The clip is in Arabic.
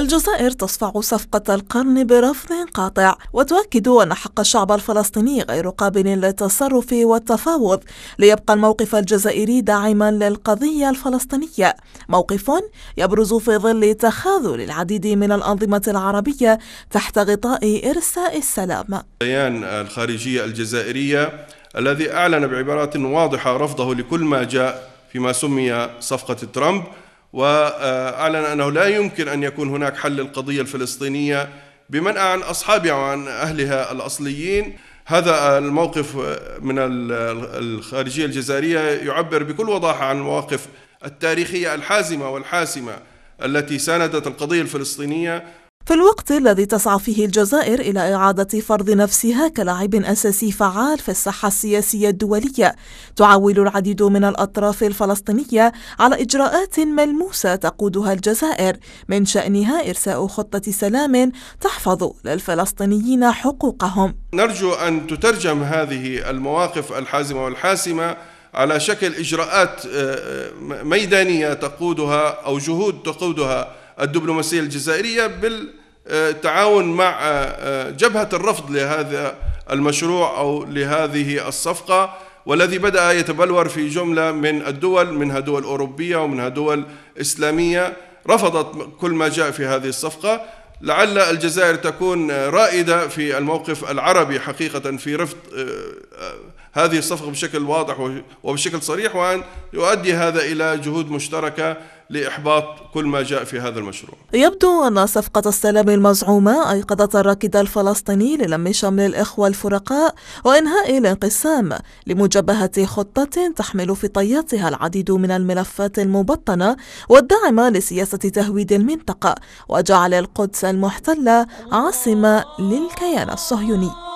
الجزائر تصفع صفقة القرن برفض قاطع وتؤكد أن حق الشعب الفلسطيني غير قابل للتصرف والتفاوض ليبقى الموقف الجزائري داعما للقضية الفلسطينية موقف يبرز في ظل تخاذل العديد من الأنظمة العربية تحت غطاء إرساء السلام بيان الخارجية الجزائرية الذي أعلن بعبارات واضحة رفضه لكل ما جاء فيما سمي صفقة ترامب وأعلن أنه لا يمكن أن يكون هناك حل للقضية الفلسطينية بمنأى عن أصحابها وعن أهلها الأصليين هذا الموقف من الخارجية الجزائرية يعبر بكل وضاحة عن المواقف التاريخية الحازمة والحاسمة التي ساندت القضية الفلسطينية في الوقت الذي تسعى فيه الجزائر إلى إعادة فرض نفسها كلاعب أساسي فعال في الساحة السياسية الدولية، تعول العديد من الأطراف الفلسطينية على إجراءات ملموسة تقودها الجزائر من شأنها إرساء خطة سلام تحفظ للفلسطينيين حقوقهم. نرجو أن تترجم هذه المواقف الحازمة والحاسمة على شكل إجراءات آه، آه، ميدانية تقودها أو جهود تقودها الدبلوماسية الجزائرية بالتعاون مع آه، آه، جبهة الرفض لهذا المشروع أو لهذه الصفقة والذي بدأ يتبلور في جملة من الدول منها دول أوروبية ومنها دول إسلامية رفضت كل ما جاء في هذه الصفقة لعل الجزائر تكون آه، رائدة في الموقف العربي حقيقة في رفض هذه الصفقة بشكل واضح وبشكل صريح وأن يؤدي هذا إلى جهود مشتركة لإحباط كل ما جاء في هذا المشروع يبدو أن صفقة السلام المزعومة أيقظت الراكد الفلسطيني للم شمل الإخوة الفرقاء وإنهاء الانقسام لمجابهة خطة تحمل في طياتها العديد من الملفات المبطنة والداعمة لسياسة تهويد المنطقة وجعل القدس المحتلة عاصمة للكيان الصهيوني